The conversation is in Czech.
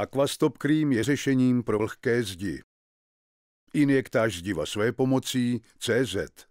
Aquastop Cream je řešením pro vlhké zdi. Injektáž zdiva své pomocí CZ.